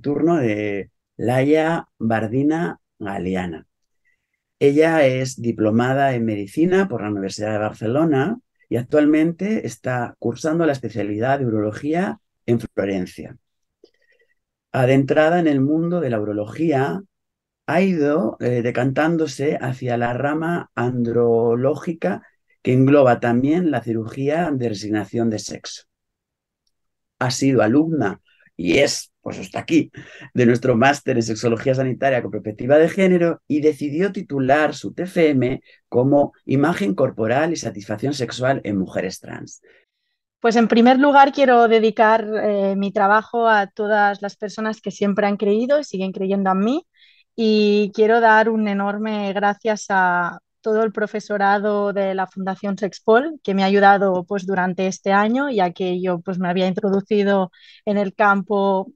turno de Laia Bardina Galeana. Ella es diplomada en medicina por la Universidad de Barcelona y actualmente está cursando la especialidad de urología en Florencia. Adentrada en el mundo de la urología, ha ido eh, decantándose hacia la rama andrológica que engloba también la cirugía de resignación de sexo. Ha sido alumna y es pues hasta aquí, de nuestro máster en sexología sanitaria con perspectiva de género y decidió titular su TFM como Imagen corporal y satisfacción sexual en mujeres trans. Pues en primer lugar quiero dedicar eh, mi trabajo a todas las personas que siempre han creído y siguen creyendo en mí y quiero dar un enorme gracias a todo el profesorado de la Fundación Sexpol que me ha ayudado pues durante este año ya que yo pues me había introducido en el campo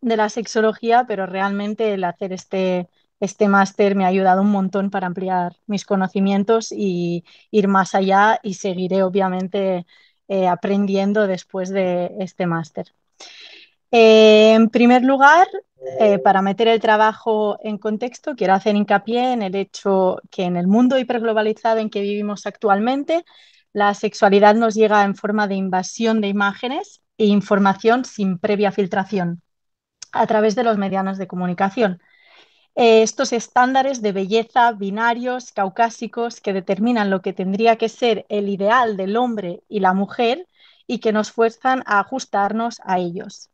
de la sexología, pero realmente el hacer este, este, máster me ha ayudado un montón para ampliar mis conocimientos y ir más allá y seguiré obviamente eh, aprendiendo después de este máster. Eh, en primer lugar, eh, para meter el trabajo en contexto, quiero hacer hincapié en el hecho que en el mundo hiperglobalizado en que vivimos actualmente, la sexualidad nos llega en forma de invasión de imágenes e información sin previa filtración a través de los medianos de comunicación. Eh, estos estándares de belleza binarios, caucásicos, que determinan lo que tendría que ser el ideal del hombre y la mujer y que nos fuerzan a ajustarnos a ellos.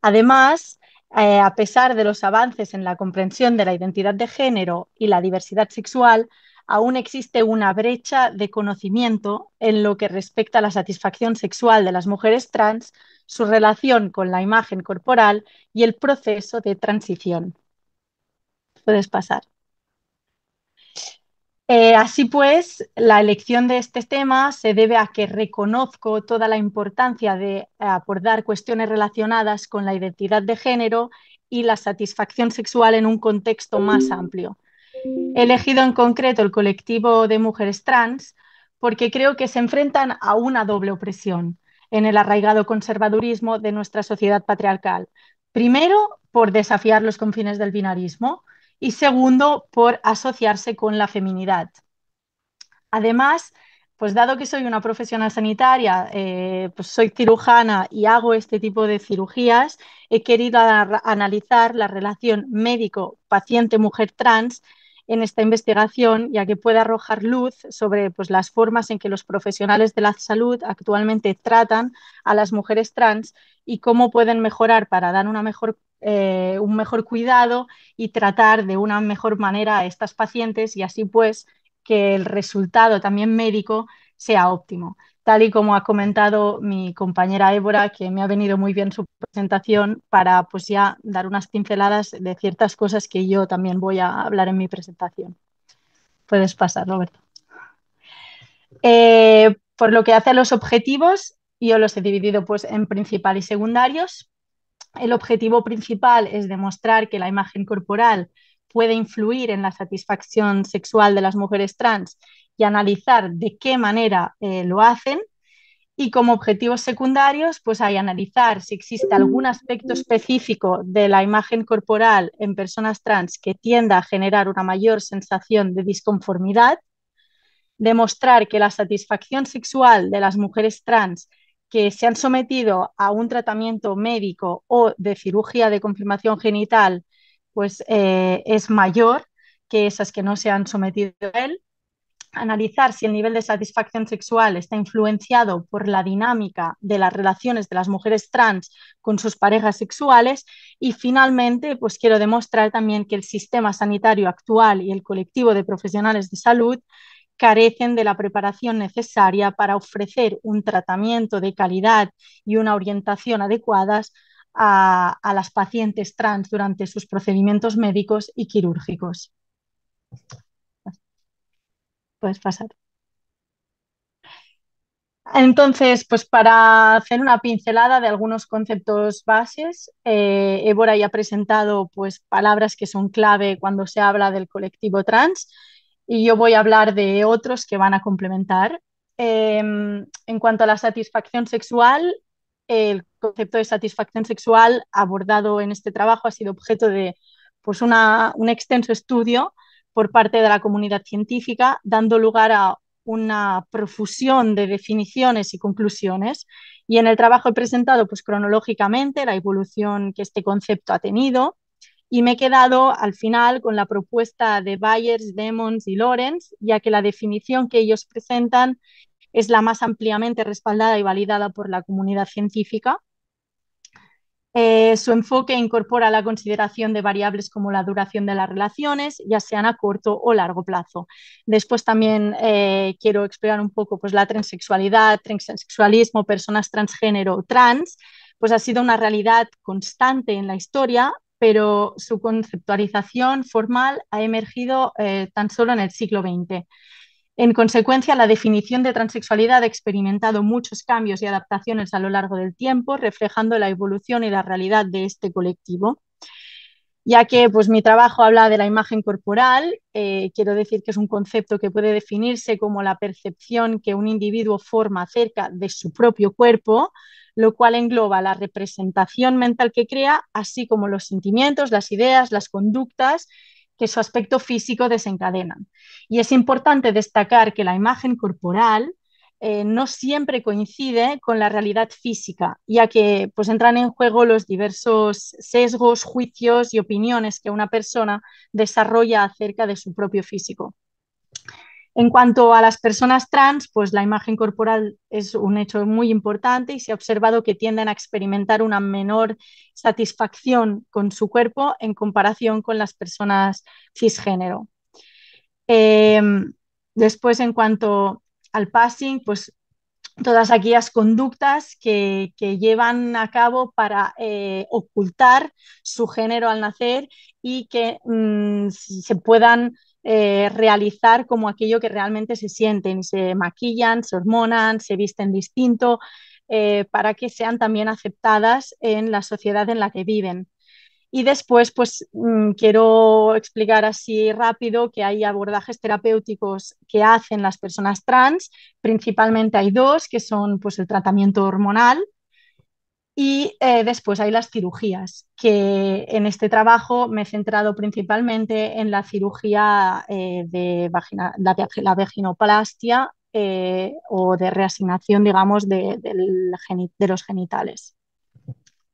Además, eh, a pesar de los avances en la comprensión de la identidad de género y la diversidad sexual, aún existe una brecha de conocimiento en lo que respecta a la satisfacción sexual de las mujeres trans su relación con la imagen corporal y el proceso de transición. Puedes pasar. Eh, así pues, la elección de este tema se debe a que reconozco toda la importancia de abordar cuestiones relacionadas con la identidad de género y la satisfacción sexual en un contexto más amplio. He elegido en concreto el colectivo de mujeres trans porque creo que se enfrentan a una doble opresión, en el arraigado conservadurismo de nuestra sociedad patriarcal. Primero, por desafiar los confines del binarismo y segundo, por asociarse con la feminidad. Además, pues dado que soy una profesional sanitaria, eh, pues soy cirujana y hago este tipo de cirugías, he querido analizar la relación médico-paciente-mujer trans en esta investigación, ya que puede arrojar luz sobre pues, las formas en que los profesionales de la salud actualmente tratan a las mujeres trans y cómo pueden mejorar para dar eh, un mejor cuidado y tratar de una mejor manera a estas pacientes y así pues que el resultado también médico sea óptimo tal y como ha comentado mi compañera Évora, que me ha venido muy bien su presentación para pues, ya dar unas pinceladas de ciertas cosas que yo también voy a hablar en mi presentación. Puedes pasar, Roberto. Eh, por lo que hace a los objetivos, yo los he dividido pues, en principal y secundarios. El objetivo principal es demostrar que la imagen corporal puede influir en la satisfacción sexual de las mujeres trans y analizar de qué manera eh, lo hacen. Y como objetivos secundarios, pues hay analizar si existe algún aspecto específico de la imagen corporal en personas trans que tienda a generar una mayor sensación de disconformidad, demostrar que la satisfacción sexual de las mujeres trans que se han sometido a un tratamiento médico o de cirugía de confirmación genital, pues eh, es mayor que esas que no se han sometido a él analizar si el nivel de satisfacción sexual está influenciado por la dinámica de las relaciones de las mujeres trans con sus parejas sexuales y finalmente pues quiero demostrar también que el sistema sanitario actual y el colectivo de profesionales de salud carecen de la preparación necesaria para ofrecer un tratamiento de calidad y una orientación adecuadas a, a las pacientes trans durante sus procedimientos médicos y quirúrgicos. Puedes pasar. Entonces, pues para hacer una pincelada de algunos conceptos bases, eh, ya ha presentado pues, palabras que son clave cuando se habla del colectivo trans y yo voy a hablar de otros que van a complementar. Em, en cuanto a la satisfacción sexual, el concepto de satisfacción sexual abordado en este trabajo ha sido objeto de pues, un extenso estudio por parte de la comunidad científica, dando lugar a una profusión de definiciones y conclusiones. Y en el trabajo he presentado pues, cronológicamente la evolución que este concepto ha tenido y me he quedado al final con la propuesta de Bayers, Demons y Lorenz, ya que la definición que ellos presentan es la más ampliamente respaldada y validada por la comunidad científica eh, su enfoque incorpora la consideración de variables como la duración de las relaciones, ya sean a corto o largo plazo. Después también eh, quiero explicar un poco pues, la transexualidad, transexualismo, personas transgénero, o trans, pues ha sido una realidad constante en la historia, pero su conceptualización formal ha emergido eh, tan solo en el siglo XX. En consecuencia, la definición de transexualidad ha experimentado muchos cambios y adaptaciones a lo largo del tiempo, reflejando la evolución y la realidad de este colectivo. Ya que pues, mi trabajo habla de la imagen corporal, eh, quiero decir que es un concepto que puede definirse como la percepción que un individuo forma acerca de su propio cuerpo, lo cual engloba la representación mental que crea, así como los sentimientos, las ideas, las conductas que su aspecto físico desencadenan. Y es importante destacar que la imagen corporal eh, no siempre coincide con la realidad física, ya que pues, entran en juego los diversos sesgos, juicios y opiniones que una persona desarrolla acerca de su propio físico. En cuanto a las personas trans, pues la imagen corporal es un hecho muy importante y se ha observado que tienden a experimentar una menor satisfacción con su cuerpo en comparación con las personas cisgénero. Em, después, en cuanto al passing, pues todas aquellas conductas que, llevan a cabo para eh, ocultar su género al nacer y que mm, se puedan eh, realizar como aquello que realmente se sienten se maquillan, se hormonan, se visten distinto eh, para que sean también aceptadas en la sociedad en la que viven. Y después, pues mm, quiero explicar así rápido que hay abordajes terapéuticos que hacen las personas trans. Principalmente hay dos, que son pues, el tratamiento hormonal, y eh, después hay las cirugías, que en este trabajo me he centrado principalmente en la cirugía eh, de vagina, la, vaginoplastia eh, o de reasignación, digamos, de, de los genitales.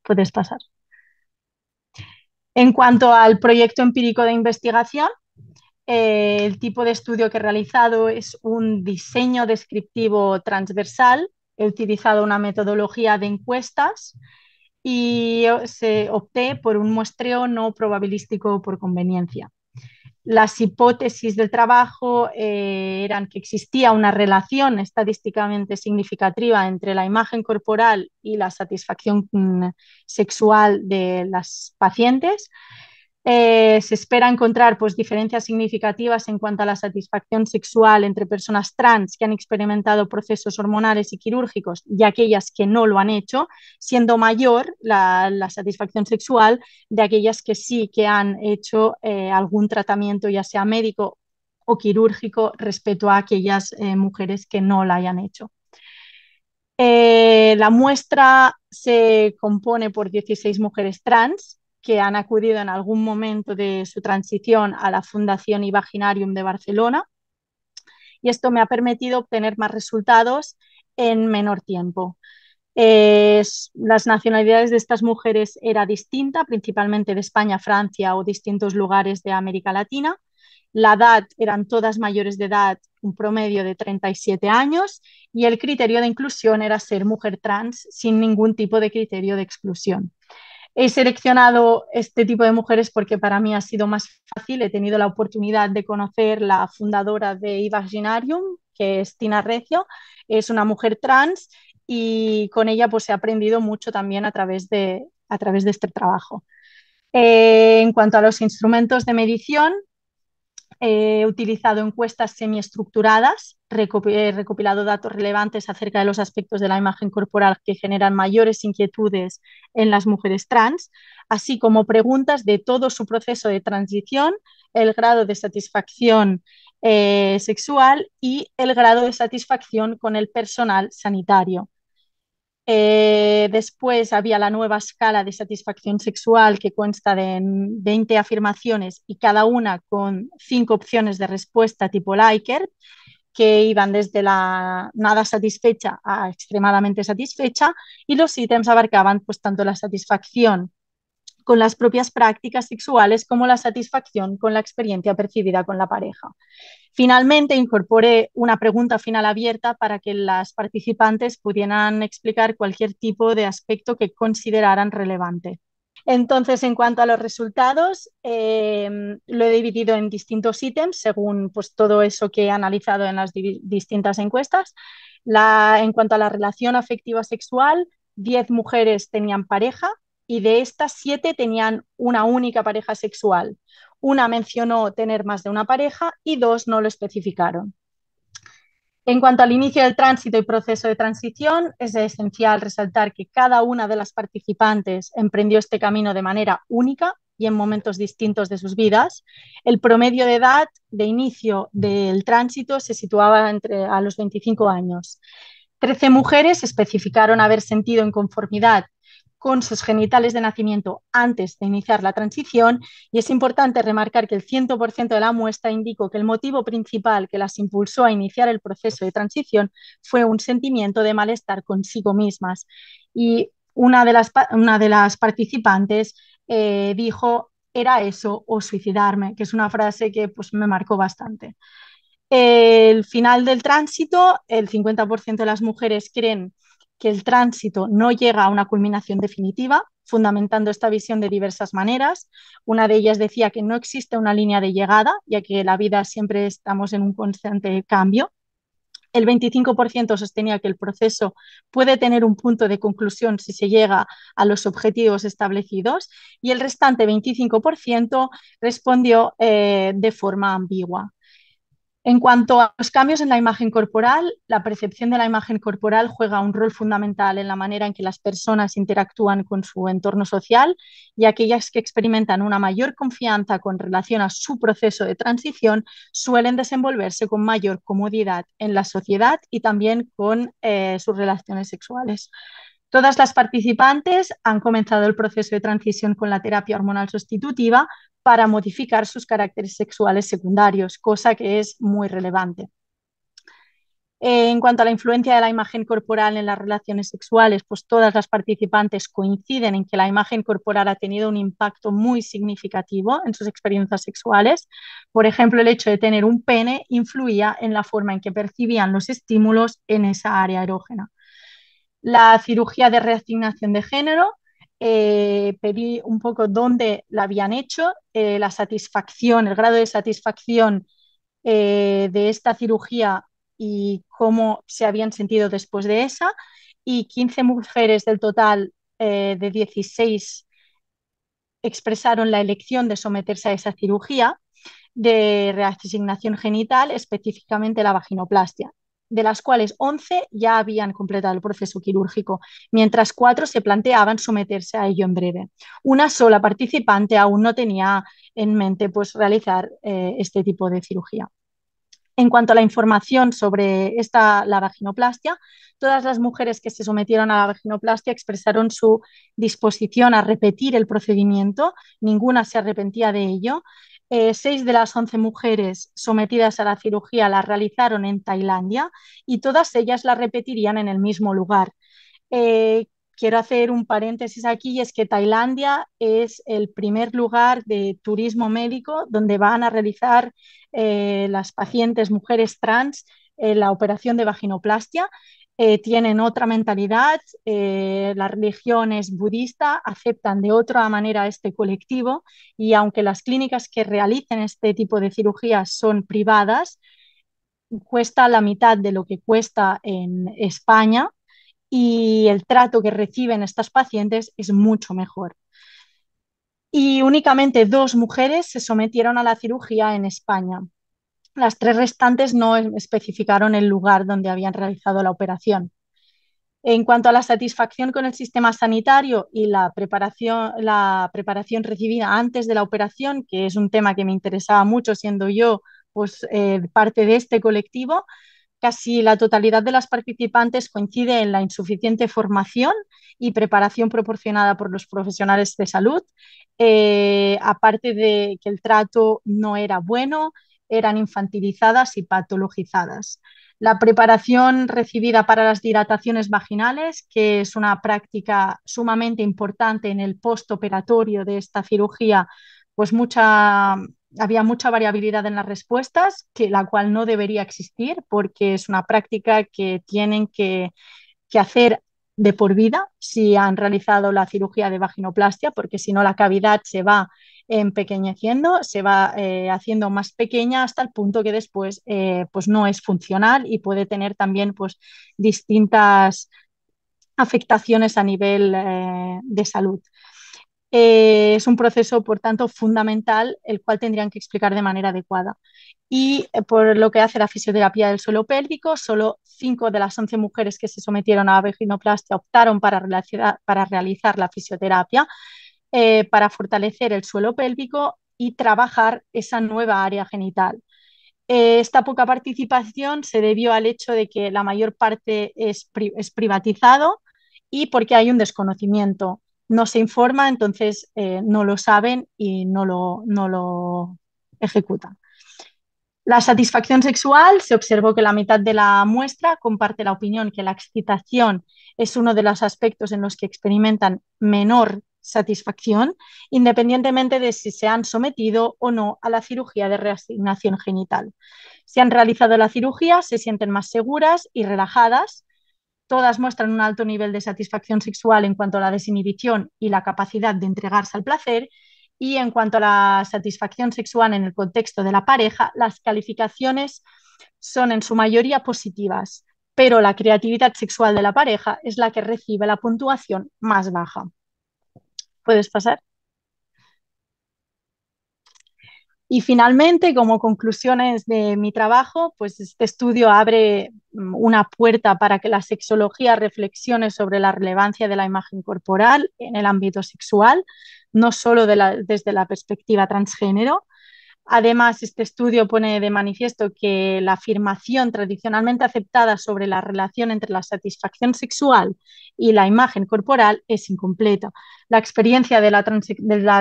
Puedes pasar. En cuanto al proyecto empírico de investigación, el tipo de estudio que he realizado es un diseño descriptivo transversal he utilizado una metodología de encuestas y se opté por un muestreo no probabilístico por conveniencia. Las hipótesis del trabajo eh, eran que existía una relación estadísticamente significativa entre la imagen corporal y la satisfacción mm, sexual de las pacientes eh, se espera encontrar pues, diferencias significativas en cuanto a la satisfacción sexual entre personas trans que han experimentado procesos hormonales y quirúrgicos y aquellas que no lo han hecho, siendo mayor la, satisfacción sexual de aquellas que sí que han hecho eh, algún tratamiento, ya sea médico o quirúrgico, respecto a aquellas eh, mujeres que no la hayan hecho. la muestra se compone por 16 mujeres trans que han acudido en algún momento de su transición a la Fundación Ivaginarium de Barcelona. Y esto me ha permitido obtener más resultados en menor tiempo. las nacionalidades de estas mujeres era distinta, principalmente de España, Francia o distintos lugares de América Latina. La edad eran todas mayores de edad, un promedio de 37 años, y el criterio de inclusión era ser mujer trans sin ningún tipo de criterio de exclusión he seleccionado este tipo de mujeres porque para mí ha sido más fácil. He tenido la oportunidad de conocer la fundadora de imaginarium que es Tina Recio. Es una mujer trans y con ella pues he aprendido mucho también a través de, a través de este trabajo. Eh, en cuanto a los instrumentos de medición, He utilizado encuestas semiestructuradas, he recopilado datos relevantes acerca de los aspectos de la imagen corporal que generan mayores inquietudes en las mujeres trans, así como preguntas de todo su proceso de transición, el grado de satisfacción eh, sexual y el grado de satisfacción con el personal sanitario. Eh, después había la nueva escala de satisfacción sexual que consta de 20 afirmaciones y cada una con cinco opciones de respuesta tipo Liker, que iban desde la nada satisfecha a extremadamente satisfecha y los ítems abarcaban pues tanto la satisfacción con las propias prácticas sexuales como la satisfacción con la experiencia percibida con la pareja. Finalmente, incorporé una pregunta final abierta para que las participantes pudieran explicar cualquier tipo de aspecto que consideraran relevante. Entonces, en cuanto a los resultados, eh, lo he dividido en distintos ítems según pues, todo eso que he analizado en las distintas encuestas. en cuanto a la relación afectiva sexual, 10 mujeres tenían pareja, y de estas siete tenían una única pareja sexual. Una mencionó tener más de una pareja y dos no lo especificaron. En cuanto al inicio del tránsito y proceso de transición, es esencial resaltar que cada una de las participantes emprendió este camino de manera única y en momentos distintos de sus vidas. El promedio de edad de inicio del tránsito se situaba entre a los 25 años. Trece mujeres especificaron haber sentido inconformidad con sus genitales de nacimiento antes de iniciar la transición y es importante remarcar que el 100% de la muestra indicó que el motivo principal que las impulsó a iniciar el proceso de transición fue un sentimiento de malestar consigo mismas. Y una de las, una de las participantes eh, dijo, era eso o suicidarme, que es una frase que pues, me marcó bastante. El final del tránsito, el 50% de las mujeres creen que el tránsito no llega a una culminación definitiva, fundamentando esta visión de diversas maneras. Una de ellas decía que no existe una línea de llegada, ya que la vida siempre estamos en un constante cambio. El 25% sostenía que el proceso puede tener un punto de conclusión si se llega a los objetivos establecidos y el restante 25% respondió eh, de forma ambigua. En cuanto a los cambios en la imagen corporal, la percepción de la imagen corporal juega un rol fundamental en la manera en que las personas interactúan con su entorno social y aquellas que experimentan una mayor confianza con relación a su proceso de transición suelen desenvolverse con mayor comodidad en la sociedad y también con eh, sus relaciones sexuales. Todas las participantes han comenzado el proceso de transición con la terapia hormonal sustitutiva para modificar sus caracteres sexuales secundarios, cosa que es muy relevante. Eh, en cuanto a la influencia de la imagen corporal en las relaciones sexuales, pues todas las participantes coinciden en que la imagen corporal ha tenido un impacto muy significativo en sus experiencias sexuales. Por ejemplo, el hecho de tener un pene influía en la forma en que percibían los estímulos en esa área erógena la cirugía de reasignación de género, eh, pedí un poco dónde la habían hecho, eh, la satisfacción, el grado de satisfacción eh, de esta cirugía y cómo se habían sentido después de esa. Y 15 mujeres del total de 16 expresaron la elección de someterse a esa cirugía de reasignación genital, específicamente la vaginoplastia de las cuales 11 ya habían completado el proceso quirúrgico, mientras cuatro se planteaban someterse a ello en breve. Una sola participante aún no tenía en mente pues, realizar eh, este tipo de cirugía. En cuanto a la información sobre esta, la vaginoplastia, todas las mujeres que se sometieron a la vaginoplastia expresaron su disposición a repetir el procedimiento, ninguna se arrepentía de ello. Eh, seis de las once mujeres sometidas a la cirugía la realizaron en Tailandia y todas ellas la repetirían en el mismo lugar. Eh, quiero hacer un paréntesis aquí y es que Tailandia es el primer lugar de turismo médico donde van a realizar eh, las pacientes mujeres trans la operación de vaginoplastia eh, tienen otra mentalidad, eh, la religión es budista, aceptan de otra manera este colectivo y aunque las clínicas que realicen este tipo de cirugías son privadas, cuesta la mitad de lo que cuesta en España y el trato que reciben estas pacientes es mucho mejor. Y únicamente dos mujeres se sometieron a la cirugía en España. Las tres restantes no especificaron el lugar donde habían realizado la operación. En cuanto a la satisfacción con el sistema sanitario y la preparación, la preparación recibida antes de la operación, que es un tema que me interesaba mucho siendo yo pues, eh, parte de este colectivo, casi la totalidad de las participantes coincide en la insuficiente formación y preparación proporcionada por los profesionales de salud, eh, aparte de que el trato no era bueno, eran infantilizadas y patologizadas. La preparación recibida para las dilataciones vaginales, que es una práctica sumamente importante en el postoperatorio de esta cirugía, pues había mucha variabilidad en las respuestas, que, la cual no debería existir porque es una práctica que tienen que hacer de por vida si han realizado la cirugía de vaginoplastia, porque si no la cavidad se va empequeñeciendo, se va eh, haciendo más pequeña hasta el punto que después eh, pues no es funcional y puede tener también pues, distintas afectaciones a nivel eh, de salud. es un proceso, por tanto, fundamental, el cual tendrían que explicar de manera adecuada. Y por lo que hace la fisioterapia del suelo pélvico, solo 5 de las 11 mujeres que se sometieron a vaginoplastia optaron para, para realizar la fisioterapia. Eh, para fortalecer el suelo pélvico y trabajar esa nueva área genital. Eh, esta poca participación se debió al hecho de que la mayor parte es, privatizado y porque hay un desconocimiento. No se informa, entonces eh, no lo saben y no lo, no lo ejecutan. La satisfacción sexual, se observó que la mitad de la muestra comparte la opinión que la excitación es uno de los aspectos en los que experimentan menor satisfacción, independientemente de si se han sometido o no a la cirugía de reasignación genital. Si han realizado la cirugía, se sienten más seguras y relajadas. Todas muestran un alto nivel de satisfacción sexual en cuanto a la desinhibición y la capacidad de entregarse al placer. Y en cuanto a la satisfacción sexual en el contexto de la pareja, las calificaciones son en su mayoría positivas, pero la creatividad sexual de la pareja es la que recibe la puntuación más baja. Puedes pasar. Y finalmente, como conclusiones de mi trabajo, pues este estudio abre mm, una puerta para que la sexología reflexione sobre la relevancia de la imagen corporal en el ámbito sexual, no solo desde la perspectiva transgénero, Además, este estudio pone de manifiesto que la afirmación tradicionalmente aceptada sobre la relación entre la satisfacción sexual y la imagen corporal es incompleta. La experiencia de la,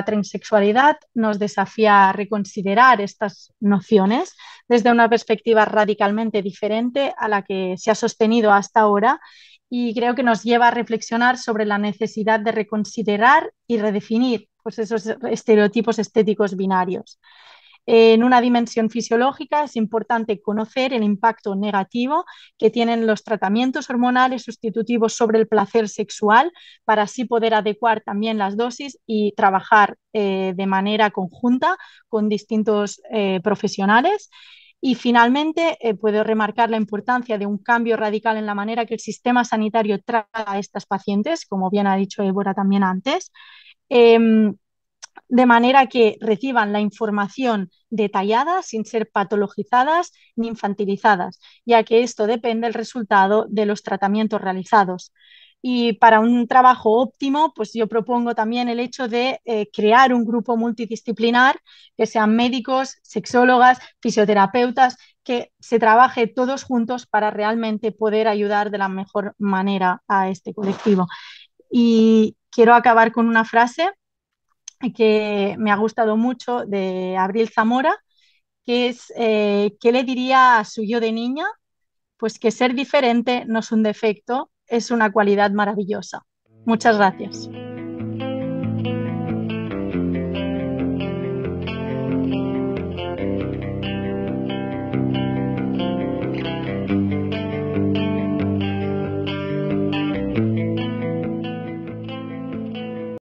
transexualidad nos desafía a reconsiderar estas nociones desde una perspectiva radicalmente diferente a la que se ha sostenido hasta ahora y creo que nos lleva a reflexionar sobre la necesidad de reconsiderar y redefinir pues, esos estereotipos estéticos binarios. En una dimensión fisiológica es importante conocer el impacto negativo que tienen los tratamientos hormonales sustitutivos sobre el placer sexual para así poder adecuar también las dosis y trabajar eh, de manera conjunta con distintos eh, profesionales. Y finalmente, eh, puedo remarcar la importancia de un cambio radical en la manera que el sistema sanitario trata a estas pacientes, como bien ha dicho Évora también antes. Em, de manera que reciban la información detallada sin ser patologizadas ni infantilizadas, ya que esto depende del resultado de los tratamientos realizados. Y para un trabajo óptimo, pues yo propongo también el hecho de eh, crear un grupo multidisciplinar, que sean médicos, sexólogas, fisioterapeutas, que se trabaje todos juntos para realmente poder ayudar de la mejor manera a este colectivo. Y quiero acabar con una frase que me ha gustado mucho de Abril Zamora, que es eh, ¿qué le diría a su yo de niña? Pues que ser diferente no es un defecto, es una cualidad maravillosa. Muchas gracias.